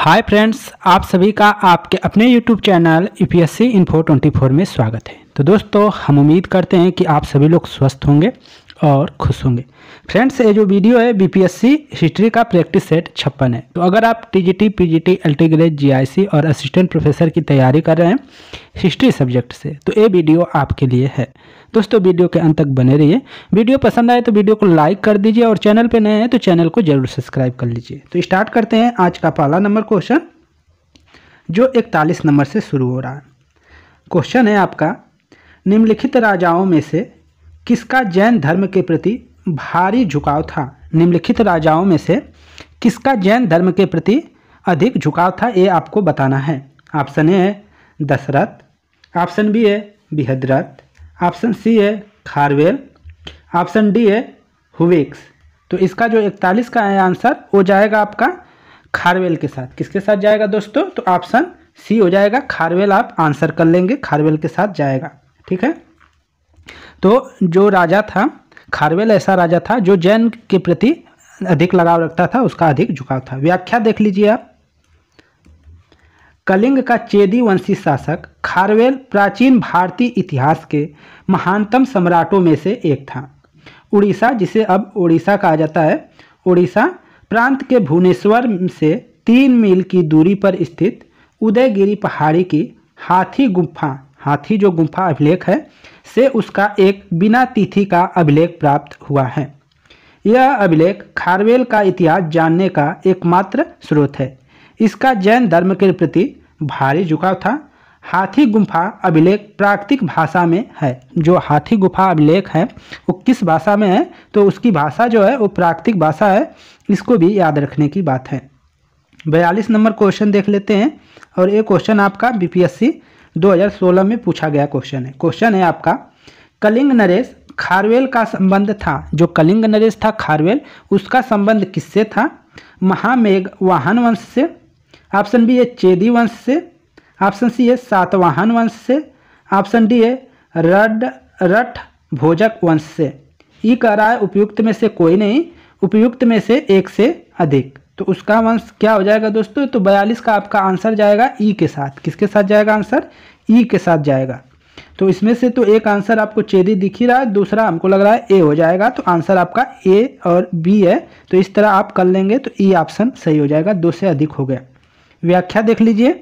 hi friends आप सभी का आपके अपने YouTube channel U P S C info twenty four में स्वागत है तो दोस्तों हम उम्मीद करते हैं कि आप सभी लोग स्वस्थ होंगे और खुश होंगे फ्रेंड्स ये जो वीडियो है बीपीएससी हिस्ट्री का प्रैक्टिस सेट छप्पन है तो अगर आप TGT, PGT, LT grade, GIC और असिस्टेंट प्रोफेसर की तैयारी कर रहे हैं हिस्ट्री सब्जेक्ट से तो ये वीडियो आपके लिए है दोस्तों वीडियो के अंत तक बने रहिए वीडियो पसंद आए तो वीडियो को लाइक कर दीजिए और चैनल पर नए हैं तो चैनल को जरूर सब्सक्राइब कर लीजिए तो स्टार्ट करते हैं आज का पहला नंबर क्वेश्चन जो इकतालीस नंबर से शुरू हो रहा है क्वेश्चन है आपका निम्नलिखित राजाओं में से किसका जैन धर्म के प्रति भारी झुकाव था निम्नलिखित राजाओं में से किसका जैन धर्म के प्रति अधिक झुकाव था ये आपको बताना है ऑप्शन ए है दशरथ ऑप्शन बी है बिहदरथ ऑप्शन सी है खारवेल ऑप्शन डी है हुवेक्स तो इसका जो इकतालीस का है आंसर वो जाएगा आपका खारवेल के साथ किसके साथ जाएगा दोस्तों तो ऑप्शन सी हो जाएगा खारवेल आप आंसर कर लेंगे खारवेल के साथ जाएगा ठीक है तो जो राजा था खारवेल ऐसा राजा था जो जैन के प्रति अधिक लगाव रखता था उसका अधिक झुकाव था व्याख्या देख लीजिए आप कलिंग का चेदी वंशी शासक खारवेल प्राचीन भारतीय इतिहास के महानतम सम्राटों में से एक था उड़ीसा जिसे अब उड़ीसा कहा जाता है उड़ीसा प्रांत के भुवनेश्वर से तीन मील की दूरी पर स्थित उदयगिरी पहाड़ी की हाथी गुफा हाथी जो गुफा अभिलेख है से उसका एक बिना तिथि का अभिलेख प्राप्त हुआ है यह अभिलेख खारवेल का इतिहास जानने का एकमात्र स्रोत है इसका जैन धर्म के प्रति भारी झुकाव था हाथी गुफा अभिलेख प्राकृतिक भाषा में है जो हाथी गुफा अभिलेख है वो किस भाषा में है तो उसकी भाषा जो है वो प्राकृतिक भाषा है इसको भी याद रखने की बात है बयालीस नंबर क्वेश्चन देख लेते हैं और ये क्वेश्चन आपका बीपीएससी 2016 में पूछा गया क्वेश्चन है क्वेश्चन है आपका कलिंग नरेश खारवेल का संबंध था जो कलिंग नरेश था खारवेल उसका संबंध किससे था महामेघ वाहन वंश से ऑप्शन बी है चेदी वंश से ऑप्शन सी है सातवाहन वंश से ऑप्शन डी है रड रठ भोजक वंश से ई कह रहा है उपयुक्त में से कोई नहीं उपयुक्त में से एक से अधिक तो उसका वंश क्या हो जाएगा दोस्तों तो बयालीस का आपका आंसर जाएगा ई के साथ किसके साथ जाएगा आंसर ई के साथ जाएगा तो इसमें से तो एक आंसर आपको चेदी दिख ही रहा है दूसरा हमको लग रहा है ए हो जाएगा तो आंसर आपका ए और बी है तो इस तरह आप कर लेंगे तो ई ऑप्शन सही हो जाएगा दो से अधिक हो गया व्याख्या देख लीजिए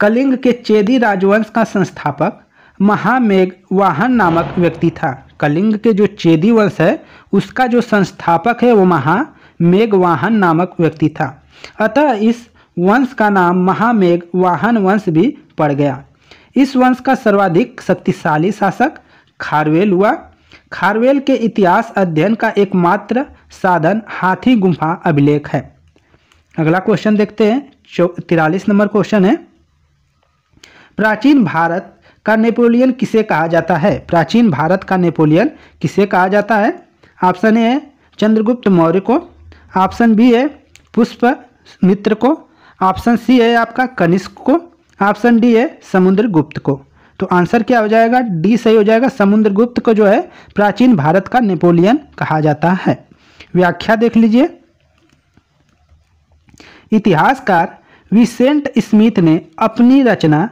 कलिंग के चेदी राजवंश का संस्थापक महामेघ वाहन नामक व्यक्ति था कलिंग के जो चेदी वंश है उसका जो संस्थापक है वो महामेघ वाहन नामक व्यक्ति था अतः इस वंश का नाम महामेघ वाहन वंश भी पड़ गया इस वंश का सर्वाधिक शक्तिशाली शासक खारवेल हुआ खारवेल के इतिहास अध्ययन का एकमात्र साधन हाथी गुफा अभिलेख है अगला क्वेश्चन देखते हैं तिरालीस नंबर क्वेश्चन है प्राचीन भारत का नेपोलियन किसे कहा जाता है प्राचीन भारत का नेपोलियन किसे कहा जाता है ऑप्शन ए है चंद्रगुप्त मौर्य को ऑप्शन बी है पुष्प मित्र को ऑप्शन सी है आपका कनिष्क को ऑप्शन डी है समुद्रगुप्त को तो आंसर क्या हो जाएगा डी सही हो जाएगा समुद्रगुप्त को जो है प्राचीन भारत का नेपोलियन कहा जाता है व्याख्या देख लीजिए इतिहासकार विसेंट स्मिथ ने अपनी रचना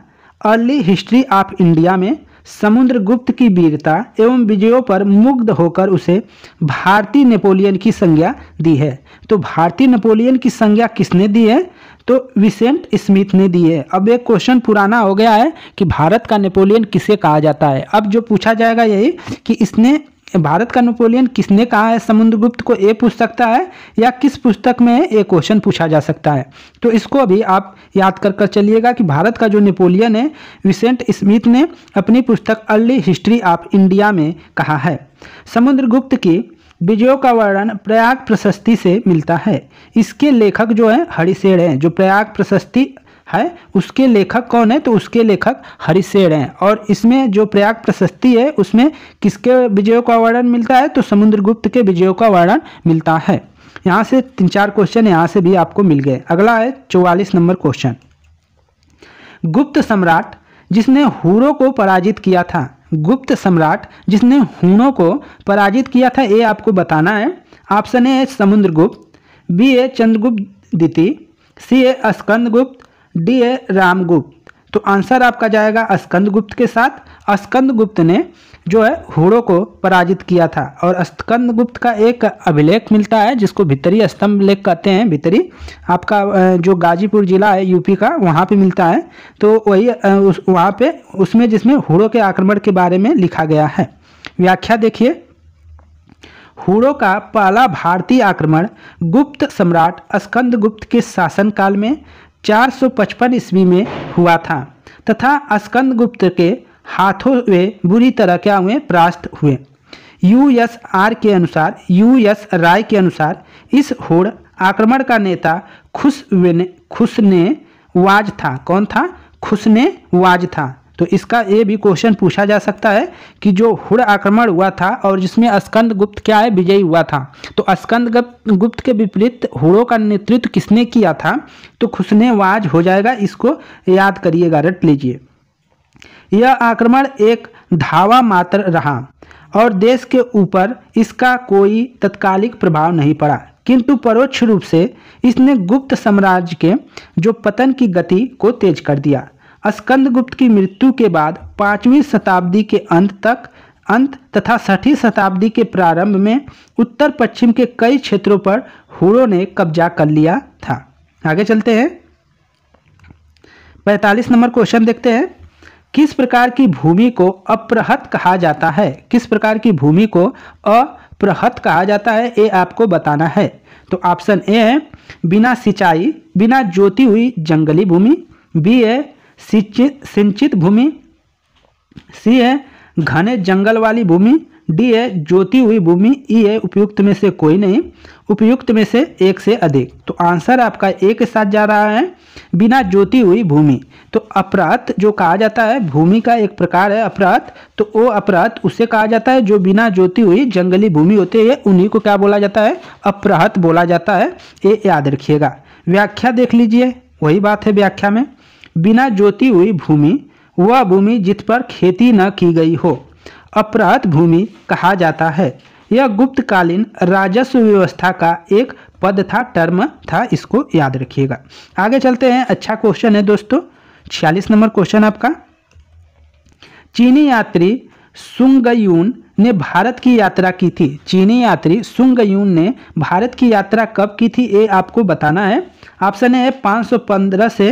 अर्ली हिस्ट्री ऑफ इंडिया में समुद्रगुप्त की वीरता एवं विजयों पर मुग्ध होकर उसे भारतीय नेपोलियन की संज्ञा दी है तो भारतीय नेपोलियन की संज्ञा किसने दी है तो विसेंट स्मिथ ने दी है अब एक क्वेश्चन पुराना हो गया है कि भारत का नेपोलियन किसे कहा जाता है अब जो पूछा जाएगा यही कि इसने भारत का नेपोलियन किसने कहा है समुद्रगुप्त को ये पूछ सकता है या किस पुस्तक में ये क्वेश्चन पूछा जा सकता है तो इसको अभी आप याद कर कर चलिएगा कि भारत का जो नेपोलियन है विसेंट स्मिथ ने अपनी पुस्तक अर्ली हिस्ट्री ऑफ इंडिया में कहा है समुद्रगुप्त की विजयों का वर्णन प्रयाग प्रशस्ति से मिलता है इसके लेखक जो है हरिशेड़ हैं जो प्रयाग प्रशस्ति है उसके लेखक कौन है तो उसके लेखक हरिशेर हैं और इसमें जो प्रयाग प्रशस्ति है उसमें किसके विजयों का वर्णन मिलता है तो समुद्रगुप्त के विजयों का वर्णन मिलता है यहाँ से तीन चार क्वेश्चन यहाँ से भी आपको मिल गए अगला है चौवालीस नंबर क्वेश्चन गुप्त सम्राट जिसने हूरों को पराजित किया था गुप्त सम्राट जिसने हूणों को पराजित किया था ये आपको बताना है ऑप्शन ए है समुद्रगुप्त बी ए चंद्रगुप्त द्वितीय सी ए स्कंदगुप्त डी ए रामगुप्त तो आंसर आपका जाएगा गुप्त के साथ गुप्त ने जो है हुड़ो को पराजित किया था और गुप्त का एक अभिलेख मिलता है जिसको भितरी स्तंभ लेख कहते हैं भितरी आपका जो गाजीपुर जिला है यूपी का वहाँ पे मिलता है तो वही उस वहाँ पे उसमें जिसमें हुड़ो के आक्रमण के बारे में लिखा गया है व्याख्या देखिए हुड़ो का पहला भारतीय आक्रमण गुप्त सम्राट स्कंदगुप्त के शासनकाल में 455 ईस्वी में हुआ था तथा स्कंदगुप्त के हाथों वे बुरी तरह क्या हुए परास्त हुए यू एस आर के अनुसार यू एस राय के अनुसार इस होड़ आक्रमण का नेता खुश खुशने वाज था कौन था खुशने वाज था तो इसका ये भी क्वेश्चन पूछा जा सकता है कि जो हुड़ आक्रमण हुआ था और जिसमें अस्कंद गुप्त क्या है विजयी हुआ था तो अस्कंद गुप्त के विपरीत हुड़ों का नेतृत्व किसने किया था तो खुशनेवाज हो जाएगा इसको याद करिएगा रट लीजिए यह आक्रमण एक धावा मात्र रहा और देश के ऊपर इसका कोई तत्कालिक प्रभाव नहीं पड़ा किंतु परोक्ष रूप से इसने गुप्त साम्राज्य के जो पतन की गति को तेज कर दिया स्कंदगुप्त की मृत्यु के बाद पाँचवीं शताब्दी के अंत तक अंत तथा छठी शताब्दी के प्रारंभ में उत्तर पश्चिम के कई क्षेत्रों पर हुरों ने कब्जा कर लिया था आगे चलते हैं पैंतालीस नंबर क्वेश्चन देखते हैं किस प्रकार की भूमि को अप्रहत कहा जाता है किस प्रकार की भूमि को अप्रहत कहा जाता है ये आपको बताना है तो ऑप्शन ए है बिना सिंचाई बिना जोती हुई जंगली भूमि बी है सिंचित सिंचित भूमि सी है घने जंगल वाली भूमि डी है जोती हुई भूमि ई है उपयुक्त में से कोई नहीं उपयुक्त में से एक से अधिक तो आंसर आपका एक के साथ जा रहा है बिना जोती हुई भूमि तो अपराध जो कहा जाता है भूमि का एक प्रकार है अपराध तो वो अपराध उसे कहा जाता है जो बिना जोती हुई जंगली भूमि होती है उन्हीं को क्या बोला जाता है अपराहत बोला जाता है ये याद रखिएगा व्याख्या देख लीजिए वही बात है व्याख्या में बिना जोती हुई भूमि वह भूमि जित पर खेती न की गई हो अपराध भूमि कहा जाता है यह गुप्तकालीन राजस्व व्यवस्था का एक पद था टर्म था इसको याद रखिएगा आगे चलते हैं अच्छा क्वेश्चन है दोस्तों छियालीस नंबर क्वेश्चन आपका चीनी यात्री सुंगयून ने भारत की यात्रा की थी चीनी यात्री सुंगयून ने भारत की यात्रा कब की थी ये आपको बताना है ऑप्शन ए है 515 से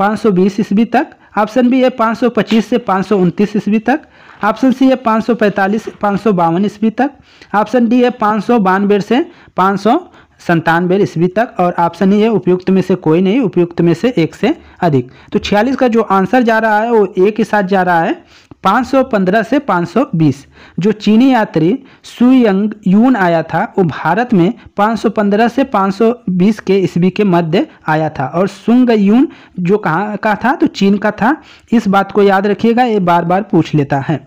520 ईस्वी तक ऑप्शन बी है 525 से पाँच ईस्वी तक ऑप्शन सी है 545 बावन ईस्वी तक ऑप्शन डी है पाँच से पाँच संतानवे ईस्वी तक और ऑप्शन ही है उपयुक्त में से कोई नहीं उपयुक्त में से एक से अधिक तो छियालीस का जो आंसर जा रहा है वो एक के साथ जा रहा है 515 से 520 जो चीनी यात्री सुयंग यून आया था वो भारत में 515 से 520 के ईस्वी के मध्य आया था और सुंग यून जो कहाँ का था तो चीन का था इस बात को याद रखिएगा ये बार बार पूछ लेता है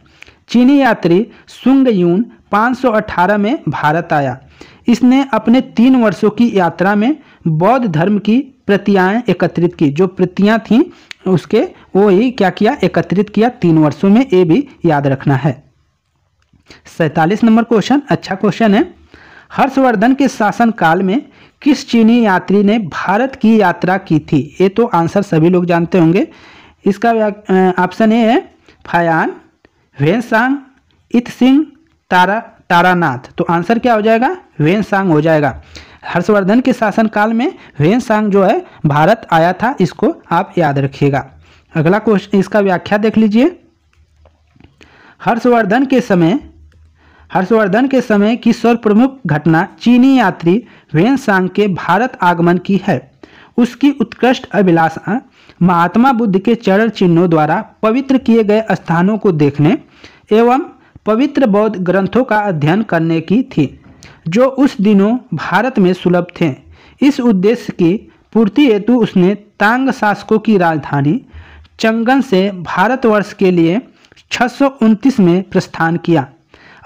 चीनी यात्री सुंग यून 518 में भारत आया इसने अपने तीन वर्षों की यात्रा में बौद्ध धर्म की प्रतियाएँ एकत्रित की जो प्रतियाँ थीं उसके वो ही क्या किया एकत्रित किया तीन वर्षों में ये भी याद रखना है सैतालीस नंबर क्वेश्चन अच्छा क्वेश्चन है हर्षवर्धन के शासनकाल में किस चीनी यात्री ने भारत की यात्रा की थी ये तो आंसर सभी लोग जानते होंगे इसका ऑप्शन ए है फयान वेनसांग इत सिंह तारा तारानाथ तो आंसर क्या हो जाएगा वेनसांग हो जाएगा हर्षवर्धन के शासनकाल में वेनसांग जो है भारत आया था इसको आप याद रखिएगा अगला क्वेश्चन इसका व्याख्या देख लीजिए हर्षवर्धन के समय हर्षवर्धन के समय की सर्वप्रमुख घटना चीनी यात्री सांग के भारत आगमन की है उसकी उत्कृष्ट अभिलाषा महात्मा बुद्ध के चरण चिन्हों द्वारा पवित्र किए गए स्थानों को देखने एवं पवित्र बौद्ध ग्रंथों का अध्ययन करने की थी जो उस दिनों भारत में सुलभ थे इस उद्देश्य की पूर्ति हेतु उसने तांग शासकों की राजधानी चंगन से भारतवर्ष के लिए छः में प्रस्थान किया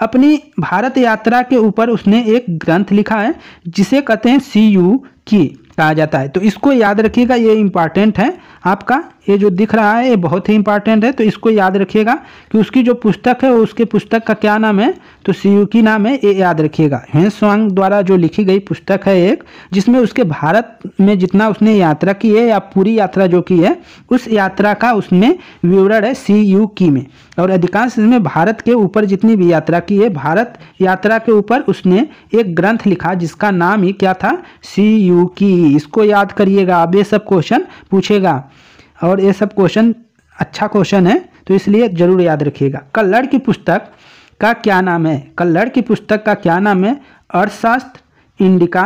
अपनी भारत यात्रा के ऊपर उसने एक ग्रंथ लिखा है जिसे कहते हैं सी यू की कहा जाता है तो इसको याद रखिएगा ये इम्पॉर्टेंट है आपका ये जो दिख रहा है ये बहुत ही इंपॉर्टेंट है तो इसको याद रखिएगा कि उसकी जो पुस्तक है उसके पुस्तक का क्या नाम है तो की नाम है ये याद रखिएगा हेन स्वांग द्वारा जो लिखी गई पुस्तक है एक जिसमें उसके भारत में जितना उसने यात्रा की है या पूरी यात्रा जो की है उस यात्रा का उसमें विवरण है सी यू की में और अधिकांश इसमें भारत के ऊपर जितनी भी यात्रा की है भारत यात्रा के ऊपर उसने एक ग्रंथ लिखा जिसका नाम ही क्या था सी यू की इसको याद करिएगा अब ये सब क्वेश्चन पूछेगा और ये सब क्वेश्चन अच्छा क्वेश्चन है तो इसलिए ज़रूर याद रखिएगा कल्लड़ की पुस्तक का क्या नाम है कल्लड़ की पुस्तक का क्या नाम है अर्थशास्त्र इंडिका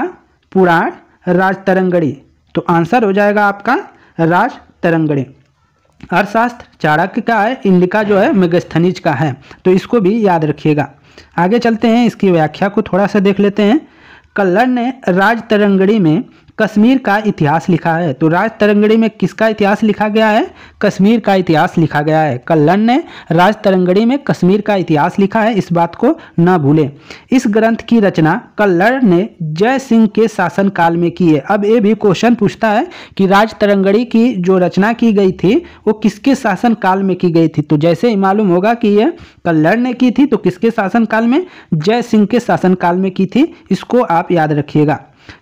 पुराण राज तरंगड़ी तो आंसर हो जाएगा आपका राज तरंगड़ी अर्थशास्त्र चाणक्य का है इंडिका जो है मेगस्थनीज का है तो इसको भी याद रखिएगा आगे चलते हैं इसकी व्याख्या को थोड़ा सा देख लेते हैं कल्लड़ ने राज तरंगड़ी में कश्मीर का इतिहास लिखा है तो राज तरंगड़ी में किसका इतिहास लिखा गया है कश्मीर का इतिहास लिखा गया है कल्लन ने राज तरंगड़ी में कश्मीर का इतिहास लिखा है इस बात को न भूलें इस ग्रंथ की रचना कल्लर ने जय सिंह के शासनकाल में की है अब ये भी क्वेश्चन पूछता है कि राज तरंगड़ी की जो रचना की गई थी वो किसके शासनकाल में की गई थी तो जैसे ही मालूम होगा कि यह कल्लड़ ने की थी तो किसके शासनकाल में जय सिंह के शासनकाल में की थी इसको आप याद रखिएगा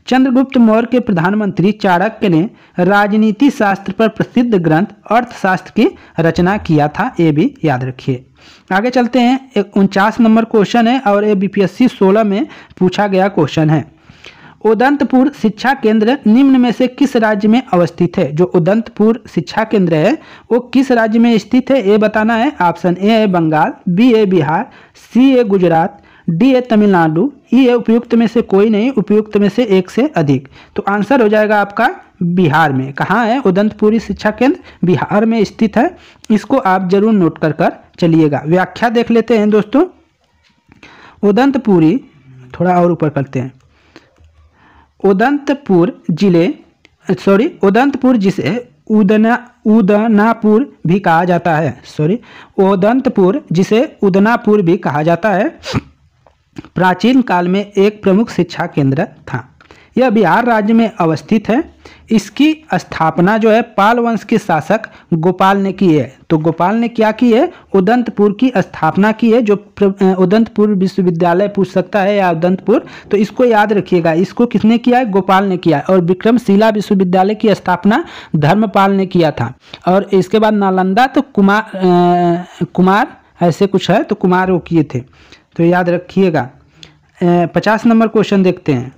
चंद्रगुप्त मौर्य के प्रधानमंत्री चाणक्य ने राजनीति शास्त्र पर प्रसिद्ध ग्रंथ अर्थशास्त्र की रचना किया था ये भी याद रखिए आगे चलते हैं उनचास नंबर क्वेश्चन है और ये बीपीएससी 16 में पूछा गया क्वेश्चन है उदंतपुर शिक्षा केंद्र निम्न में से किस राज्य में अवस्थित है जो उदंतपुर शिक्षा केंद्र है वो किस राज्य में स्थित है ये बताना है ऑप्शन ए है बंगाल बी है बिहार सी है गुजरात डी है तमिलनाडु ई है उपयुक्त में से कोई नहीं उपयुक्त में से एक से अधिक तो आंसर हो जाएगा आपका बिहार में कहाँ है उदंतपुरी शिक्षा केंद्र बिहार में स्थित है इसको आप जरूर नोट कर कर चलिएगा व्याख्या देख लेते हैं दोस्तों उदंतपुरी थोड़ा और ऊपर करते हैं उदंतपुर जिले सॉरी उदंतपुर जिसे उदना उदनापुर भी कहा जाता है सॉरी उदंतपुर जिसे उदनापुर भी कहा जाता है प्राचीन काल में एक प्रमुख शिक्षा केंद्र था यह बिहार राज्य में अवस्थित है इसकी स्थापना जो है पाल वंश के शासक गोपाल ने की है तो गोपाल ने क्या की है उदंतपुर की स्थापना की है जो उदंतपुर विश्वविद्यालय पूछ सकता है या उदंतपुर तो इसको याद रखिएगा इसको किसने किया है गोपाल ने किया है और विक्रमशिला विश्वविद्यालय की स्थापना धर्मपाल ने किया था और इसके बाद नालंदा तो कुमार आ, कुमार ऐसे कुछ है तो कुमार वो किए थे तो याद रखिएगा पचास नंबर क्वेश्चन देखते हैं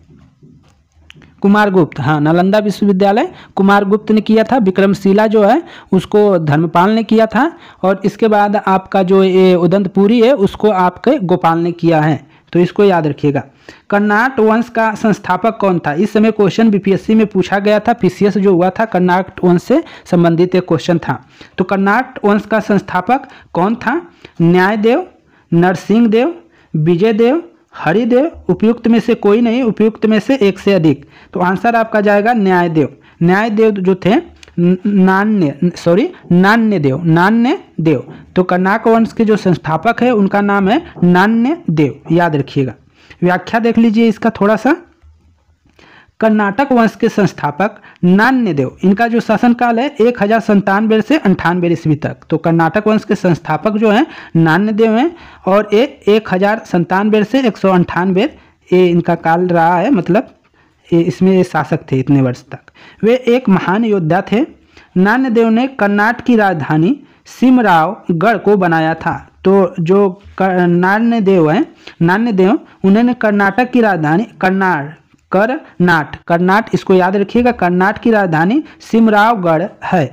कुमार गुप्त हाँ नालंदा विश्वविद्यालय कुमार गुप्त ने किया था विक्रमशिला जो है उसको धर्मपाल ने किया था और इसके बाद आपका जो ये उदंतपुरी है उसको आपके गोपाल ने किया है तो इसको याद रखिएगा कर्नाट वंश का संस्थापक कौन था इस समय क्वेश्चन बीपीएससी में पूछा गया था पीसीएस जो हुआ था कर्नाट वंश से संबंधित एक क्वेश्चन था तो कर्नाट वंश का संस्थापक कौन था न्यायदेव नरसिंह देव विजय देव हरिदेव उपयुक्त में से कोई नहीं उपयुक्त में से एक से अधिक तो आंसर आपका जाएगा न्यायदेव न्यायदेव जो थे नान्य सॉरी नान्य देव नान्य देव तो कर्नाक वंश के जो संस्थापक है उनका नाम है नान्य देव याद रखिएगा व्याख्या देख लीजिए इसका थोड़ा सा कर्नाटक वंश के संस्थापक नान्यदेव इनका जो शासनकाल है एक हजार संतानवे से अंठानवे ईस्वी तक तो कर्नाटक वंश के संस्थापक जो हैं नान्यदेव हैं और ये एक हजार संतानवे से एक सौ अंठानवे ये इनका काल रहा है मतलब ये इसमें ये शासक थे इतने वर्ष तक वे एक महान योद्धा थे नान्यदेव ने कर्नाटक की राजधानी सिमरावगढ़ को बनाया था तो जो नान्यदेव हैं नान्यदेव उन्होंने कर्नाटक की राजधानी कर्नाड करनाट करनाट इसको याद रखिएगा करनाट की राजधानी सिमरावगढ़ है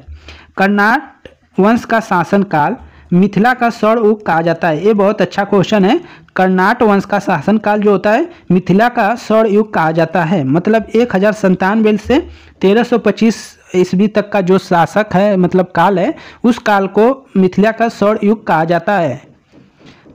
करनाट वंश का शासनकाल मिथिला का सौर उग कहा जाता है ये बहुत अच्छा क्वेश्चन है कर्नाट वंश का शासनकाल जो होता है मिथिला का सौर युग कहा जाता है मतलब एक हज़ार संतानवे से तेरह सौ पच्चीस ईस्वी तक का जो शासक है मतलब काल है उस काल को मिथिला का सौर युग कहा जाता है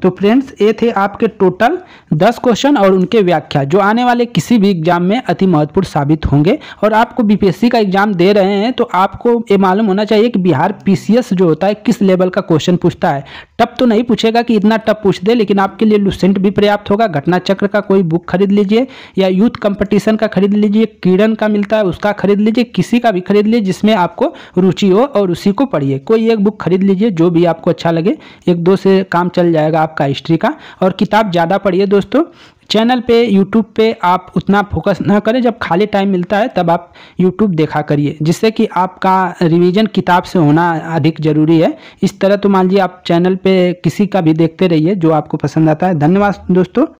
तो फ्रेंड्स ये थे आपके टोटल दस क्वेश्चन और उनके व्याख्या जो आने वाले किसी भी एग्जाम में अति महत्वपूर्ण साबित होंगे और आपको बीपीएससी का एग्जाम दे रहे हैं तो आपको ये मालूम होना चाहिए कि बिहार पीसीएस जो होता है किस लेवल का क्वेश्चन पूछता है टप तो नहीं पूछेगा कि इतना टप पूछ दे लेकिन आपके लिए लुसेंट भी पर्याप्त होगा घटना चक्र का कोई बुक खरीद लीजिए या यूथ कंपटीशन का खरीद लीजिए किरण का मिलता है उसका खरीद लीजिए किसी का भी खरीद लीजिए जिसमें आपको रुचि हो और उसी को पढ़िए कोई एक बुक खरीद लीजिए जो भी आपको अच्छा लगे एक दो से काम चल जाएगा आपका हिस्ट्री का और किताब ज़्यादा पढ़िए दोस्तों चैनल पे यूट्यूब पे आप उतना फोकस ना करें जब खाली टाइम मिलता है तब आप यूट्यूब देखा करिए जिससे कि आपका रिवीजन किताब से होना अधिक ज़रूरी है इस तरह तो मान लीजिए आप चैनल पे किसी का भी देखते रहिए जो आपको पसंद आता है धन्यवाद दोस्तों